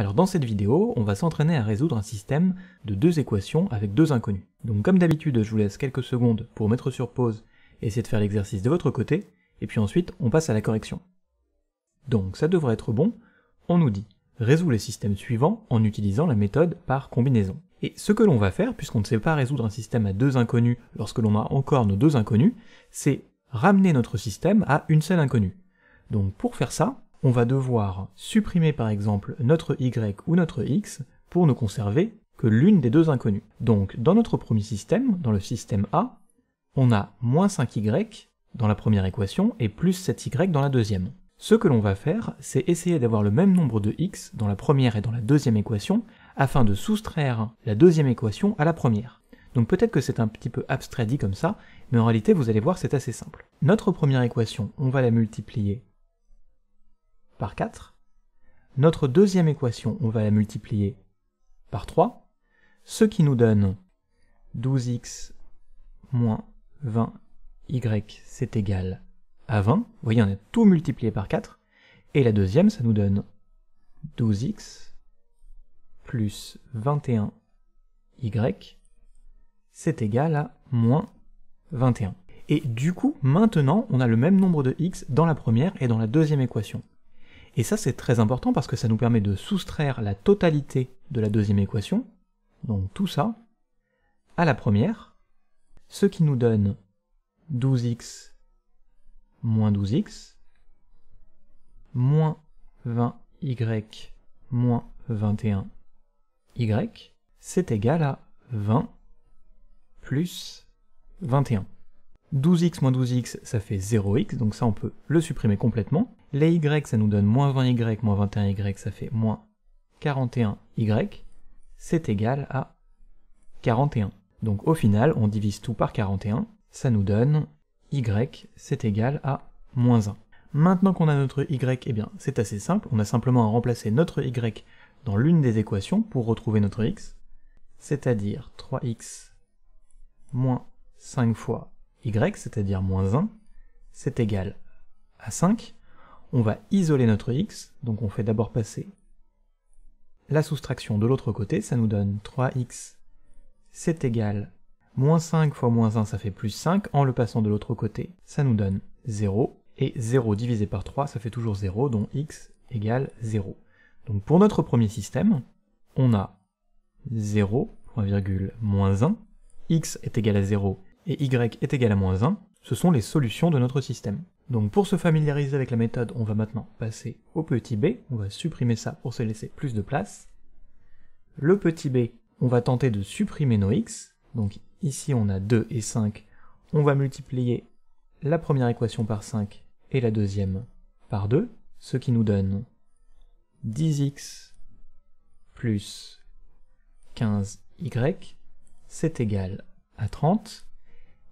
Alors dans cette vidéo, on va s'entraîner à résoudre un système de deux équations avec deux inconnues. Donc comme d'habitude, je vous laisse quelques secondes pour mettre sur pause et essayer de faire l'exercice de votre côté, et puis ensuite on passe à la correction. Donc ça devrait être bon, on nous dit « résoudre les systèmes suivants en utilisant la méthode par combinaison ». Et ce que l'on va faire, puisqu'on ne sait pas résoudre un système à deux inconnus lorsque l'on a encore nos deux inconnus, c'est ramener notre système à une seule inconnue. Donc pour faire ça, on va devoir supprimer par exemple notre y ou notre x pour ne conserver que l'une des deux inconnues. Donc dans notre premier système, dans le système A, on a moins 5y dans la première équation et plus 7y dans la deuxième. Ce que l'on va faire, c'est essayer d'avoir le même nombre de x dans la première et dans la deuxième équation, afin de soustraire la deuxième équation à la première. Donc peut-être que c'est un petit peu abstrait dit comme ça, mais en réalité vous allez voir c'est assez simple. Notre première équation, on va la multiplier par 4. Notre deuxième équation, on va la multiplier par 3, ce qui nous donne 12x moins 20y, c'est égal à 20. Vous voyez, on a tout multiplié par 4. Et la deuxième, ça nous donne 12x plus 21y, c'est égal à moins 21. Et du coup, maintenant, on a le même nombre de x dans la première et dans la deuxième équation. Et ça c'est très important parce que ça nous permet de soustraire la totalité de la deuxième équation, donc tout ça, à la première, ce qui nous donne 12x moins 12x, moins 20y moins 21y, c'est égal à 20 plus 21. 12x moins 12x, ça fait 0x, donc ça on peut le supprimer complètement. Les y, ça nous donne moins 20y, moins 21y, ça fait moins 41y. C'est égal à 41. Donc au final, on divise tout par 41, ça nous donne y, c'est égal à moins 1. Maintenant qu'on a notre y, eh bien c'est assez simple, on a simplement à remplacer notre y dans l'une des équations pour retrouver notre x, c'est-à-dire 3x moins 5 fois y, c'est-à-dire moins 1, c'est égal à 5 on va isoler notre x, donc on fait d'abord passer la soustraction de l'autre côté, ça nous donne 3x, c'est égal moins 5 fois moins 1, ça fait plus 5, en le passant de l'autre côté, ça nous donne 0, et 0 divisé par 3, ça fait toujours 0, dont x égale 0. Donc pour notre premier système, on a 0, point moins 1, x est égal à 0 et y est égal à moins 1, ce sont les solutions de notre système. Donc pour se familiariser avec la méthode, on va maintenant passer au petit b, on va supprimer ça pour se laisser plus de place. Le petit b, on va tenter de supprimer nos x, donc ici on a 2 et 5, on va multiplier la première équation par 5 et la deuxième par 2, ce qui nous donne 10x plus 15y, c'est égal à 30,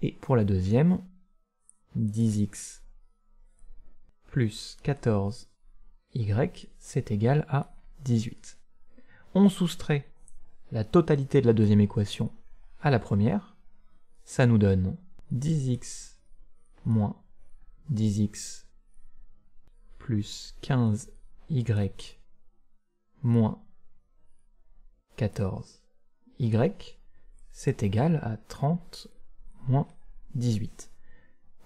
et pour la deuxième, 10x plus 14y, c'est égal à 18. On soustrait la totalité de la deuxième équation à la première, ça nous donne 10x moins 10x plus 15y moins 14y, c'est égal à 30 moins 18.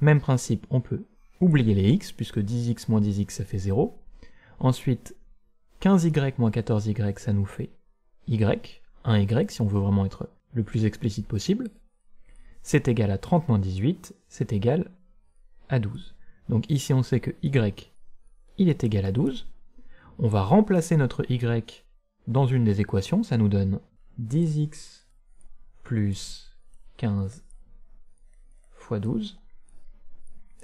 Même principe, on peut oubliez les x, puisque 10x moins 10x ça fait 0. Ensuite, 15y moins 14y ça nous fait y, 1y si on veut vraiment être le plus explicite possible. C'est égal à 30 moins 18, c'est égal à 12. Donc ici on sait que y, il est égal à 12. On va remplacer notre y dans une des équations, ça nous donne 10x plus 15 fois 12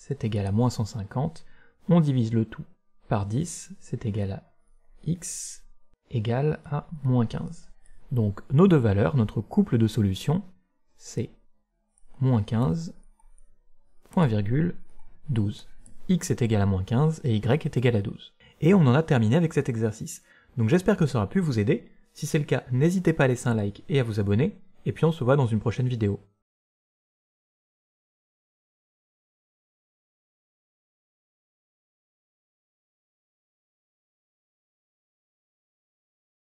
c'est égal à moins 150, on divise le tout par 10, c'est égal à x égal à moins 15. Donc nos deux valeurs, notre couple de solutions, c'est moins 15, point virgule, 12. x est égal à moins 15 et y est égal à 12. Et on en a terminé avec cet exercice. Donc j'espère que ça aura pu vous aider. Si c'est le cas, n'hésitez pas à laisser un like et à vous abonner. Et puis on se voit dans une prochaine vidéo.